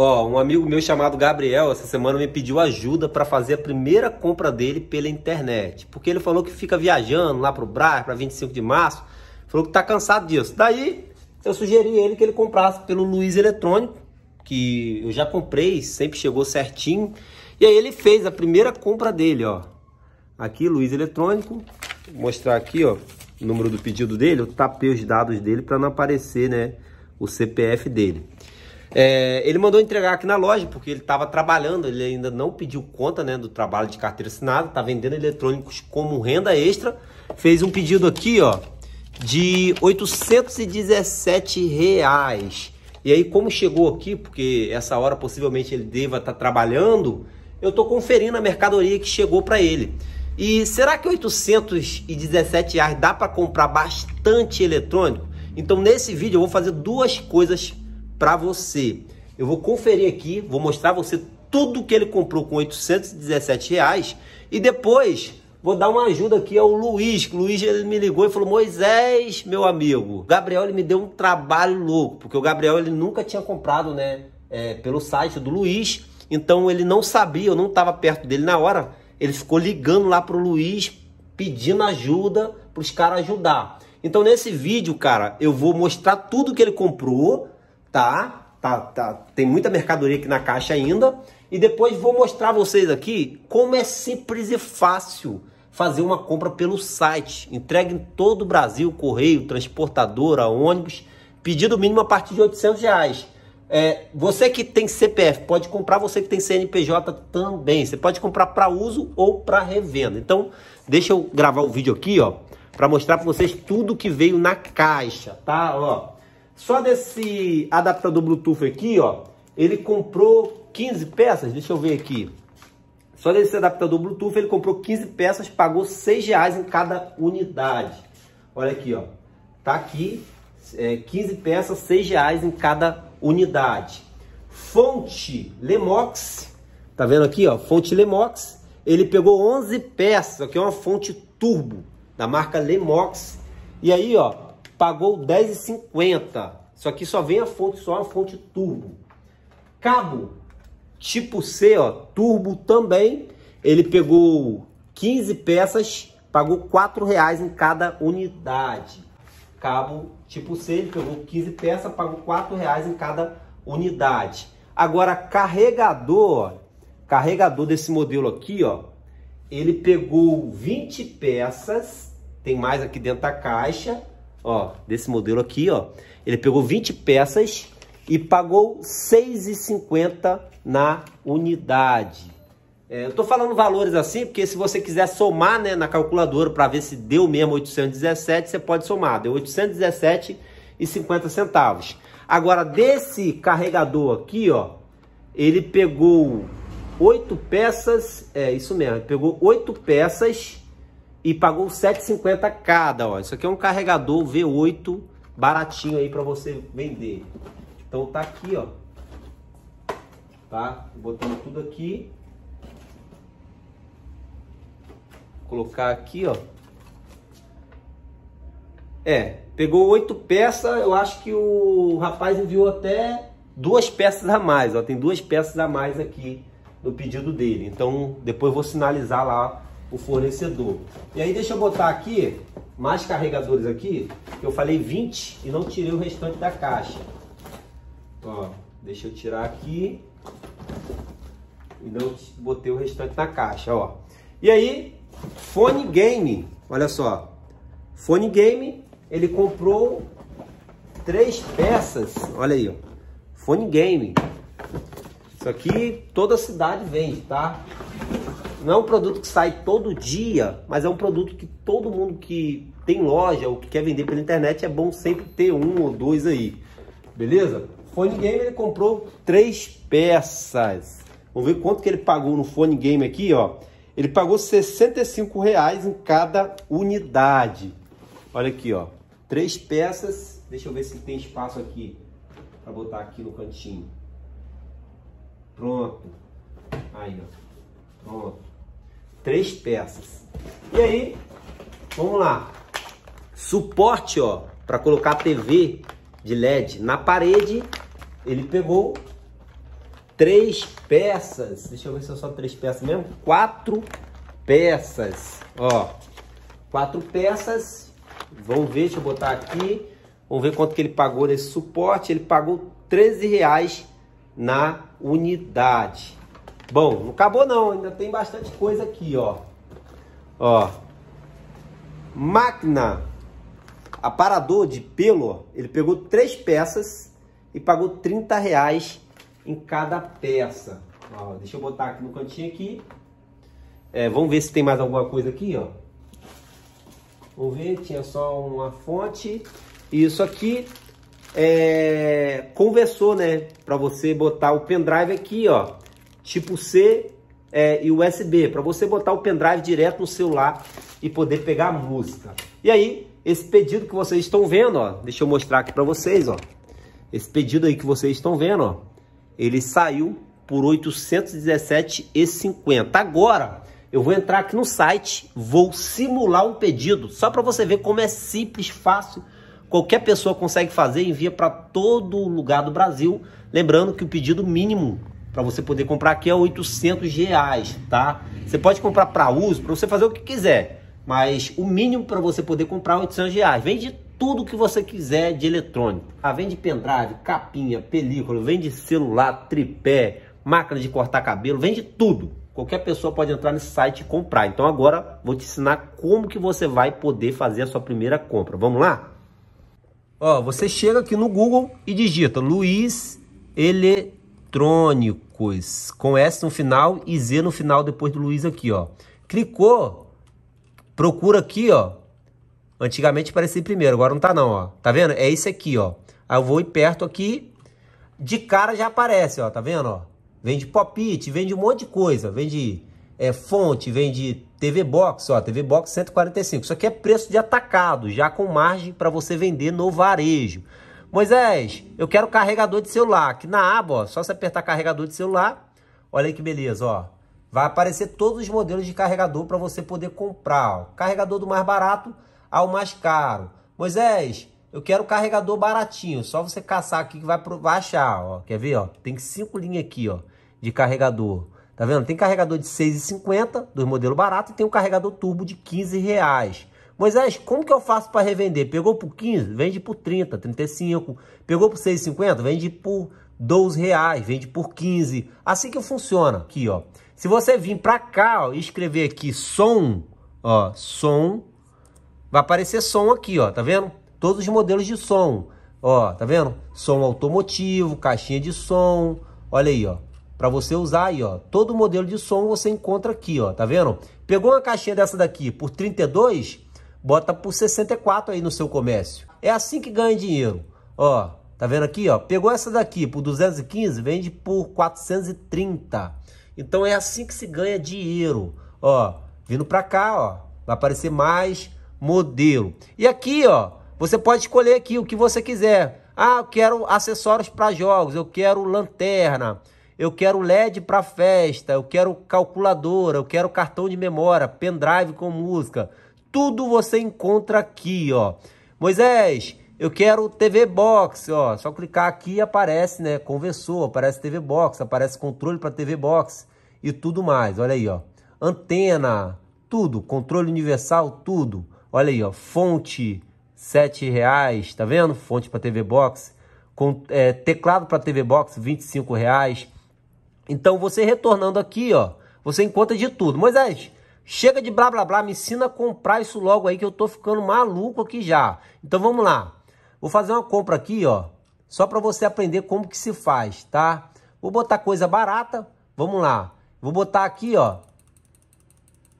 Ó, um amigo meu chamado Gabriel essa semana me pediu ajuda para fazer a primeira compra dele pela internet, porque ele falou que fica viajando lá pro Brás, para 25 de março, falou que tá cansado disso. Daí eu sugeri ele que ele comprasse pelo Luiz Eletrônico, que eu já comprei, sempre chegou certinho. E aí ele fez a primeira compra dele, ó. Aqui Luiz Eletrônico, Vou mostrar aqui, ó, o número do pedido dele, eu tapei os dados dele para não aparecer, né, o CPF dele. É, ele mandou entregar aqui na loja, porque ele estava trabalhando, ele ainda não pediu conta né, do trabalho de carteira assinada, está vendendo eletrônicos como renda extra. Fez um pedido aqui ó, de 817 reais. E aí, como chegou aqui, porque essa hora possivelmente ele deva estar tá trabalhando, eu estou conferindo a mercadoria que chegou para ele. E será que 817 reais dá para comprar bastante eletrônico? Então, nesse vídeo, eu vou fazer duas coisas para você. Eu vou conferir aqui, vou mostrar você tudo que ele comprou com 817 reais e depois vou dar uma ajuda aqui ao Luiz. O Luiz ele me ligou e falou, Moisés, meu amigo, o Gabriel ele me deu um trabalho louco, porque o Gabriel ele nunca tinha comprado, né, é, pelo site do Luiz, então ele não sabia, eu não estava perto dele na hora, ele ficou ligando lá pro Luiz, pedindo ajuda para os caras ajudar. Então nesse vídeo, cara, eu vou mostrar tudo que ele comprou, tá, tá, tá, tem muita mercadoria aqui na caixa ainda. E depois vou mostrar a vocês aqui como é simples e fácil fazer uma compra pelo site. Entrega em todo o Brasil, correio, transportadora, ônibus. Pedido mínimo a partir de 800 reais. É, você que tem CPF pode comprar, você que tem CNPJ também. Você pode comprar para uso ou para revenda. Então, deixa eu gravar o vídeo aqui, ó, para mostrar para vocês tudo que veio na caixa, tá? Ó, só desse adaptador Bluetooth aqui, ó, ele comprou 15 peças, deixa eu ver aqui. Só desse adaptador Bluetooth ele comprou 15 peças, pagou 6 reais em cada unidade. Olha aqui, ó, tá aqui, é, 15 peças, 6 reais em cada unidade. Fonte Lemox, tá vendo aqui, ó, fonte Lemox, ele pegou 11 peças, que é uma fonte turbo da marca Lemox. E aí, ó, pagou 10,50. Isso aqui só vem a fonte, só a fonte turbo. Cabo tipo C, ó, turbo também. Ele pegou 15 peças, pagou R$ reais em cada unidade. Cabo tipo C, ele pegou 15 peças, pagou R$ reais em cada unidade. Agora carregador, carregador desse modelo aqui, ó, ele pegou 20 peças, tem mais aqui dentro da caixa, ó, desse modelo aqui, ó. Ele pegou 20 peças e pagou 6,50 na unidade. É, eu tô falando valores assim, porque se você quiser somar né, na calculadora para ver se deu mesmo 817, você pode somar. Deu 817,50 centavos. Agora, desse carregador aqui, ó, ele pegou oito peças, é isso mesmo, pegou oito peças e pagou 7,50 cada, ó. Isso aqui é um carregador V8 baratinho aí para você vender. Então tá aqui, ó. Tá? Botando tudo aqui. Colocar aqui, ó. É, pegou oito peças, eu acho que o rapaz enviou até duas peças a mais, ó. Tem duas peças a mais aqui no pedido dele. Então, depois vou sinalizar lá o fornecedor. E aí deixa eu botar aqui mais carregadores aqui, que eu falei 20 e não tirei o restante da caixa. Ó, deixa eu tirar aqui e não botei o restante na caixa, ó. E aí, Fone Game, olha só. Fone Game, ele comprou três peças, olha aí, ó. Fone Game. Isso aqui toda cidade vende, tá? Não é um produto que sai todo dia, mas é um produto que todo mundo que tem loja ou que quer vender pela internet é bom sempre ter um ou dois aí. Beleza? Fone Game ele comprou três peças. Vamos ver quanto que ele pagou no Fone Game aqui, ó. Ele pagou 65 reais em cada unidade. Olha aqui, ó. Três peças. Deixa eu ver se tem espaço aqui para botar aqui no cantinho. Pronto. Aí, ó. Pronto. Três peças. E aí, vamos lá. Suporte, ó, para colocar a TV de LED na parede. Ele pegou três peças. Deixa eu ver se é só três peças mesmo. Quatro peças, ó. Quatro peças. Vamos ver, deixa eu botar aqui. Vamos ver quanto que ele pagou nesse suporte. Ele pagou 13 reais na unidade. Bom, não acabou não, ainda tem bastante coisa aqui, ó. Ó. Máquina aparador de pelo, ele pegou três peças e pagou 30 reais em cada peça. Ó, deixa eu botar aqui no cantinho aqui. É, vamos ver se tem mais alguma coisa aqui, ó. Vamos ver, tinha só uma fonte. E isso aqui é conversou, né? Para você botar o pendrive aqui, ó tipo C é, e USB, para você botar o pendrive direto no celular e poder pegar a música. E aí, esse pedido que vocês estão vendo, ó, deixa eu mostrar aqui para vocês, ó. Esse pedido aí que vocês estão vendo, ó, ele saiu por 817,50. Agora, eu vou entrar aqui no site, vou simular um pedido, só para você ver como é simples, fácil. Qualquer pessoa consegue fazer, envia para todo lugar do Brasil. Lembrando que o pedido mínimo para você poder comprar aqui é 800 reais, tá? Você pode comprar para uso, para você fazer o que quiser, mas o mínimo para você poder comprar é 800 reais. Vende tudo que você quiser de eletrônico. Ah, vende pendrive, capinha, película, vende celular, tripé, máquina de cortar cabelo, vende tudo. Qualquer pessoa pode entrar nesse site e comprar. Então agora vou te ensinar como que você vai poder fazer a sua primeira compra. Vamos lá? Ó, você chega aqui no Google e digita Luiz Ele eletrônicos, com S no final e Z no final depois do Luiz aqui, ó. Clicou, procura aqui, ó. Antigamente parecia primeiro, agora não tá não, ó. Tá vendo? É esse aqui, ó. Aí eu vou e perto aqui, de cara já aparece, ó. Tá vendo, ó? Vende pop-it, vende um monte de coisa. Vende é, fonte, vende TV Box, ó. TV Box 145. Isso aqui é preço de atacado, já com margem para você vender no varejo. Moisés, eu quero carregador de celular. Aqui na aba, ó, só você apertar carregador de celular. Olha aí que beleza, ó. Vai aparecer todos os modelos de carregador para você poder comprar. Ó. Carregador do mais barato ao mais caro. Moisés, eu quero carregador baratinho. Só você caçar aqui que vai, vai achar, ó. Quer ver, ó? Tem cinco linhas aqui, ó, de carregador. Tá vendo? Tem carregador de R$6,50 dos modelos baratos e tem um carregador turbo de 15 reais. Moisés, como que eu faço para revender? Pegou por 15, vende por 30, 35. Pegou por 6,50, vende por 12 reais, vende por 15. Assim que funciona aqui, ó. Se você vir para cá ó, e escrever aqui som, ó, som, vai aparecer som aqui, ó, tá vendo? Todos os modelos de som, ó, tá vendo? Som automotivo, caixinha de som, olha aí, ó. Para você usar aí, ó, todo modelo de som você encontra aqui, ó, tá vendo? Pegou uma caixinha dessa daqui por 32, bota por 64 aí no seu comércio. É assim que ganha dinheiro. Ó, tá vendo aqui, ó? Pegou essa daqui por 215, vende por 430. Então é assim que se ganha dinheiro. Ó, vindo para cá, ó, vai aparecer mais modelo. E aqui, ó, você pode escolher aqui o que você quiser. Ah, eu quero acessórios para jogos, eu quero lanterna, eu quero LED para festa, eu quero calculadora, eu quero cartão de memória, pendrive com música. Tudo você encontra aqui, ó. Moisés, eu quero TV Box, ó. Só clicar aqui e aparece, né? Conversou, aparece TV Box, aparece controle para TV Box e tudo mais. Olha aí, ó. Antena, tudo, controle universal, tudo. Olha aí, ó. Fonte, sete reais, tá vendo? Fonte para TV Box, com, é, teclado para TV Box, vinte e reais. Então você retornando aqui, ó, você encontra de tudo. Moisés, Chega de blá blá blá, me ensina a comprar isso logo aí que eu tô ficando maluco aqui já. Então vamos lá. Vou fazer uma compra aqui, ó, só para você aprender como que se faz, tá? Vou botar coisa barata, vamos lá. Vou botar aqui, ó,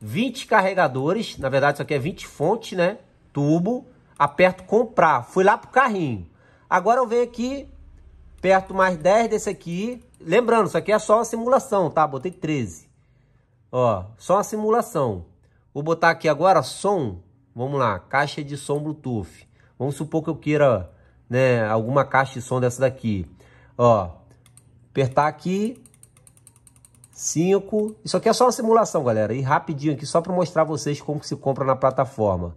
20 carregadores, na verdade isso aqui é 20 fontes, né? Tubo, aperto comprar, fui lá pro carrinho. Agora eu venho aqui, perto mais 10 desse aqui. Lembrando, isso aqui é só uma simulação, tá? Botei 13. Ó, só uma simulação. Vou botar aqui agora som. Vamos lá, caixa de som Bluetooth. Vamos supor que eu queira, né, alguma caixa de som dessa daqui. Ó, apertar aqui. 5. Isso aqui é só uma simulação, galera. E rapidinho aqui, só para mostrar vocês como se compra na plataforma.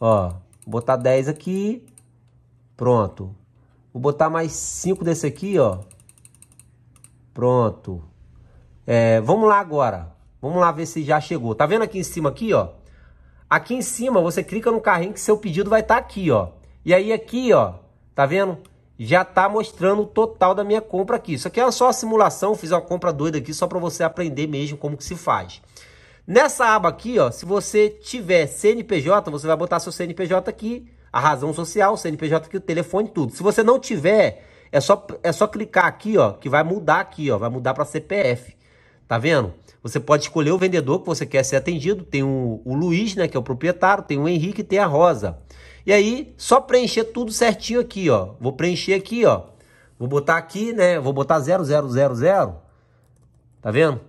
Ó, botar 10 aqui. Pronto. Vou botar mais 5 desse aqui, ó. Pronto. É, vamos lá agora. Vamos lá ver se já chegou. Tá vendo aqui em cima aqui, ó? Aqui em cima você clica no carrinho que seu pedido vai estar tá aqui, ó. E aí aqui, ó, tá vendo? Já tá mostrando o total da minha compra aqui. Isso aqui é só uma simulação, fiz uma compra doida aqui só para você aprender mesmo como que se faz. Nessa aba aqui, ó, se você tiver CNPJ, você vai botar seu CNPJ aqui, a razão social, CNPJ aqui, o telefone, tudo. Se você não tiver, é só, é só clicar aqui, ó, que vai mudar aqui, ó, vai mudar para CPF. Tá vendo? Você pode escolher o vendedor que você quer ser atendido. Tem o, o Luiz, né, que é o proprietário, tem o Henrique e tem a Rosa. E aí, só preencher tudo certinho aqui, ó. Vou preencher aqui, ó. Vou botar aqui, né? Vou botar 0000. Tá vendo?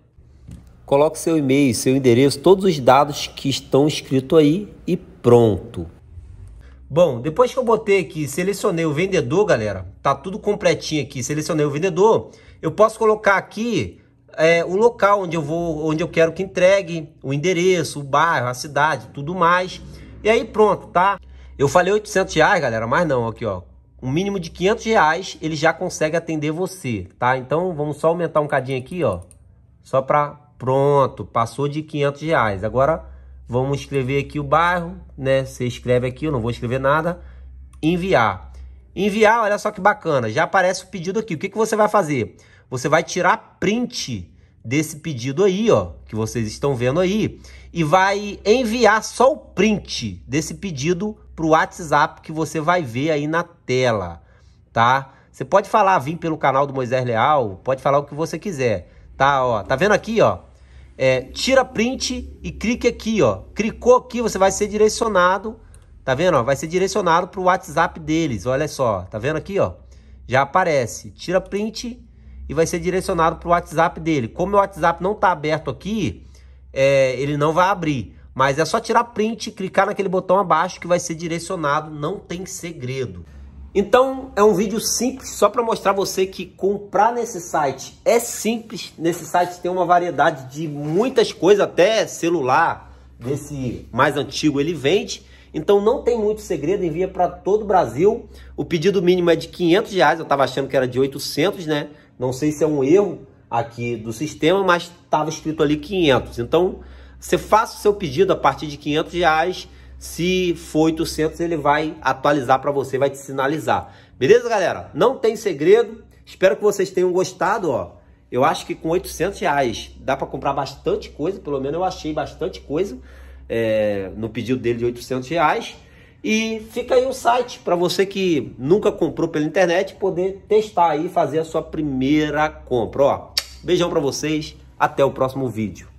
Coloque seu e-mail, seu endereço, todos os dados que estão escritos aí e pronto. Bom, depois que eu botei aqui, selecionei o vendedor, galera, tá tudo completinho aqui, selecionei o vendedor, eu posso colocar aqui é, o local onde eu vou, onde eu quero que entregue, o endereço, o bairro, a cidade, tudo mais. E aí pronto, tá? Eu falei 800 reais, galera, mas não, aqui ó, um mínimo de 500 reais ele já consegue atender você, tá? Então vamos só aumentar um cadinho aqui, ó, só para pronto, passou de 500 reais. Agora vamos escrever aqui o bairro, né? Você escreve aqui, eu não vou escrever nada, enviar. Enviar, olha só que bacana, já aparece o pedido aqui. O que, que você vai fazer? Você vai tirar print desse pedido aí, ó, que vocês estão vendo aí, e vai enviar só o print desse pedido para o WhatsApp que você vai ver aí na tela, tá? Você pode falar, vim pelo canal do Moisés Leal, pode falar o que você quiser, tá? Ó, tá vendo aqui, ó? É, tira print e clique aqui, ó. Clicou aqui, você vai ser direcionado, tá vendo? Ó, vai ser direcionado para o WhatsApp deles, olha só, tá vendo aqui, ó? Já aparece, tira print e vai ser direcionado para o WhatsApp dele. Como o WhatsApp não está aberto aqui, é, ele não vai abrir. Mas é só tirar print, clicar naquele botão abaixo que vai ser direcionado, não tem segredo. Então é um vídeo simples só para mostrar você que comprar nesse site é simples. Nesse site tem uma variedade de muitas coisas, até celular desse mais antigo ele vende. Então não tem muito segredo, envia para todo o Brasil. O pedido mínimo é de 500 reais, eu estava achando que era de 800, né? Não sei se é um erro aqui do sistema, mas estava escrito ali 500. Então, você faça o seu pedido a partir de 500 reais. Se for 800, ele vai atualizar para você, vai te sinalizar. Beleza, galera? Não tem segredo. Espero que vocês tenham gostado, ó. Eu acho que com 800 reais dá para comprar bastante coisa, pelo menos eu achei bastante coisa é, no pedido dele de 800 reais. E fica aí o site para você que nunca comprou pela internet poder testar aí e fazer a sua primeira compra. Ó, beijão para vocês, até o próximo vídeo.